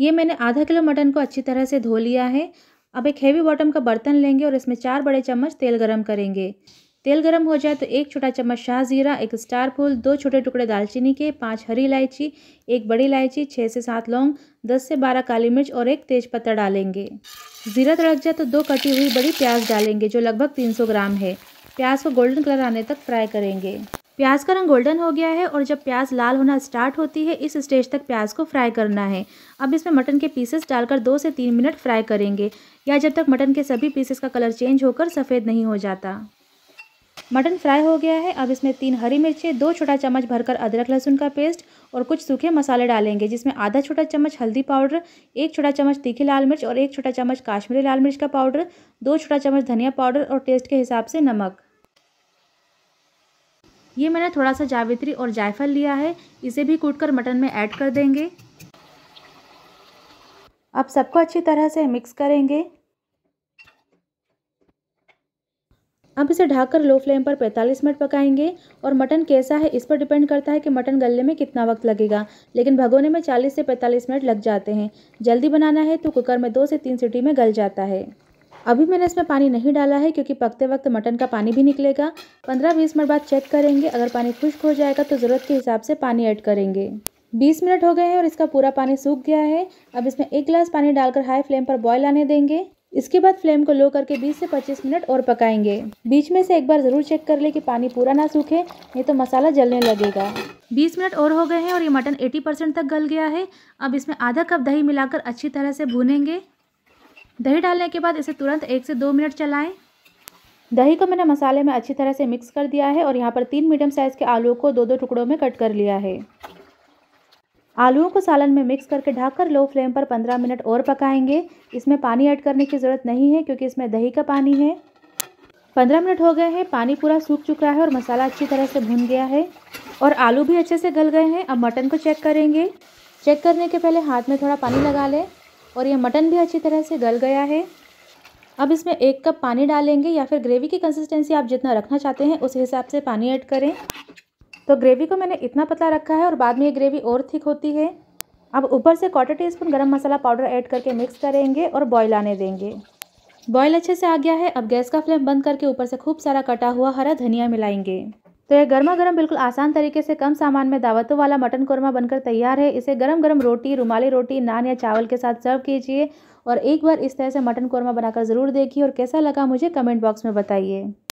ये मैंने आधा किलो मटन को अच्छी तरह से धो लिया है अब एक हैवी बॉटम का बर्तन लेंगे और इसमें चार बड़े चम्मच तेल गरम करेंगे तेल गरम हो जाए तो एक छोटा चम्मच शाह जीरा एक स्टार फूल दो छोटे टुकड़े दालचीनी के पांच हरी इलायची एक बड़ी इलायची छः से सात लौंग दस से बारह काली मिर्च और एक तेज पत्ता डालेंगे जीरा तड़क जाए तो दो कटी हुई बड़ी प्याज डालेंगे जो लगभग तीन सौ ग्राम है प्याज को गोल्डन कलर आने तक फ्राई करेंगे प्याज का रंग गोल्डन हो गया है और जब प्याज लाल होना स्टार्ट होती है इस स्टेज तक प्याज को फ्राई करना है अब इसमें मटन के पीसेस डालकर दो से तीन मिनट फ्राई करेंगे या जब तक मटन के सभी पीसेस का कलर चेंज होकर सफ़ेद नहीं हो जाता मटन फ्राई हो गया है अब इसमें तीन हरी मिर्चें दो छोटा चम्मच भरकर अदरक लहसुन का पेस्ट और कुछ सूखे मसाले डालेंगे जिसमें आधा छोटा चम्मच हल्दी पाउडर एक छोटा चम्मच तीखी लाल मिर्च और एक छोटा चम्मच काश्मीरी लाल मिर्च का पाउडर दो छोटा चम्मच धनिया पाउडर और टेस्ट के हिसाब से नमक ये मैंने थोड़ा सा जावित्री और जायफल लिया है इसे भी कूट कर मटन में ऐड कर देंगे अब सबको अच्छी तरह से मिक्स करेंगे अब इसे ढककर लो फ्लेम पर 45 मिनट पकाएंगे और मटन कैसा है इस पर डिपेंड करता है कि मटन गलने में कितना वक्त लगेगा लेकिन भगोने में 40 से 45 मिनट लग जाते हैं जल्दी बनाना है तो कुकर में दो से तीन सीटी में गल जाता है अभी मैंने इसमें पानी नहीं डाला है क्योंकि पकते वक्त मटन का पानी भी निकलेगा पंद्रह बीस मिनट बाद चेक करेंगे अगर पानी खुश्क हो जाएगा तो ज़रूरत के हिसाब से पानी ऐड करेंगे बीस मिनट हो गए हैं और इसका पूरा पानी सूख गया है अब इसमें एक गिलास पानी डालकर हाई फ्लेम पर बॉयल आने देंगे इसके बाद फ्लेम को लो करके 20 से 25 मिनट और पकाएंगे बीच में से एक बार ज़रूर चेक कर ले कि पानी पूरा ना सूखे नहीं तो मसाला जलने लगेगा 20 मिनट और हो गए हैं और ये मटन 80 परसेंट तक गल गया है अब इसमें आधा कप दही मिलाकर अच्छी तरह से भूनेंगे दही डालने के बाद इसे तुरंत एक से दो मिनट चलाएं दही को मैंने मसाले में अच्छी तरह से मिक्स कर दिया है और यहाँ पर तीन मीडियम साइज़ के आलू को दो दो टुकड़ों में कट कर लिया है आलूओं को सालन में मिक्स करके ढककर लो फ्लेम पर 15 मिनट और पकाएंगे इसमें पानी ऐड करने की ज़रूरत नहीं है क्योंकि इसमें दही का पानी है 15 मिनट हो गए हैं पानी पूरा सूख चुका है और मसाला अच्छी तरह से भुन गया है और आलू भी अच्छे से गल गए हैं अब मटन को चेक करेंगे चेक करने के पहले हाथ में थोड़ा पानी लगा लें और ये मटन भी अच्छी तरह से गल गया है अब इसमें एक कप पानी डालेंगे या फिर ग्रेवी की कंसिस्टेंसी आप जितना रखना चाहते हैं उस हिसाब से पानी ऐड करें तो ग्रेवी को मैंने इतना पतला रखा है और बाद में ये ग्रेवी और थिक होती है अब ऊपर से क्वार्टर टी स्पून गर्म मसाला पाउडर ऐड करके मिक्स करेंगे और बॉयल आने देंगे बॉयल अच्छे से आ गया है अब गैस का फ्लेम बंद करके ऊपर से खूब सारा कटा हुआ हरा धनिया मिलाएंगे तो यह गर्मा गर्म बिल्कुल आसान तरीके से कम सामान में दावतों वाला मटन कौरमा बनकर तैयार है इसे गर्म गर्म रोटी रुमाली रोटी नान या चावल के साथ सर्व कीजिए और एक बार इस तरह से मटन कौरमा बनाकर ज़रूर देखिए और कैसा लगा मुझे कमेंट बॉक्स में बताइए